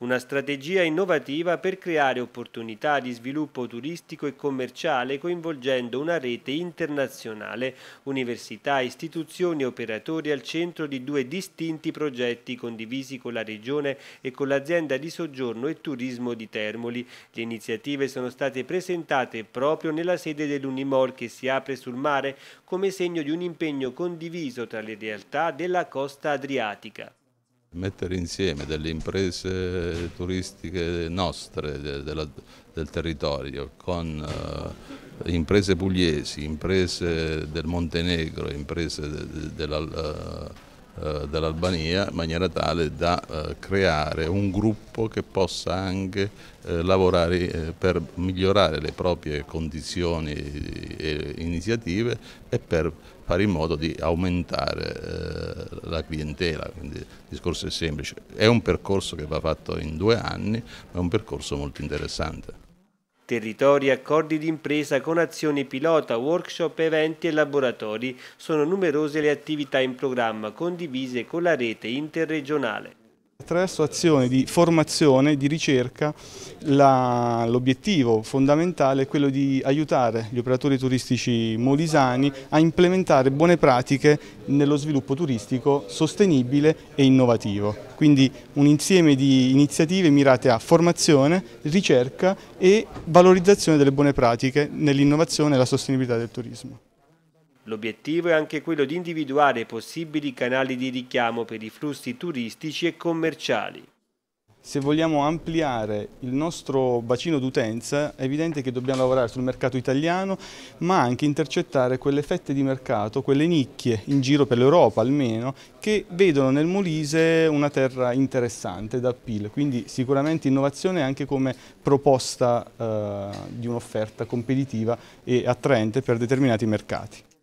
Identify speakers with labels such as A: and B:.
A: una strategia innovativa per creare opportunità di sviluppo turistico e commerciale coinvolgendo una rete internazionale, università, istituzioni e operatori al centro di due distinti progetti condivisi con la Regione e con l'azienda di soggiorno e turismo di Termoli. Le iniziative sono state presentate proprio nella sede dell'Unimol che si apre sul mare come segno di un impegno condiviso tra le realtà della costa adriatica
B: mettere insieme delle imprese turistiche nostre de, de la, del territorio con uh, imprese pugliesi, imprese del Montenegro, imprese della... De eh, eh, dell'Albania in maniera tale da eh, creare un gruppo che possa anche eh, lavorare per migliorare le proprie condizioni e iniziative e per fare in modo di aumentare la clientela, quindi il discorso è semplice, è un percorso che va fatto in due anni, ma è un percorso molto interessante.
A: Territori accordi d'impresa con azioni pilota, workshop, eventi e laboratori sono numerose le attività in programma condivise con la rete interregionale.
C: Attraverso azioni di formazione, di ricerca, l'obiettivo fondamentale è quello di aiutare gli operatori turistici molisani a implementare buone pratiche nello sviluppo turistico sostenibile e innovativo. Quindi un insieme di iniziative mirate a formazione, ricerca e valorizzazione delle buone pratiche nell'innovazione e la sostenibilità del turismo.
A: L'obiettivo è anche quello di individuare possibili canali di richiamo per i flussi turistici e commerciali.
C: Se vogliamo ampliare il nostro bacino d'utenza è evidente che dobbiamo lavorare sul mercato italiano ma anche intercettare quelle fette di mercato, quelle nicchie in giro per l'Europa almeno che vedono nel Molise una terra interessante da appeal, quindi sicuramente innovazione anche come proposta eh, di un'offerta competitiva e attraente per determinati mercati.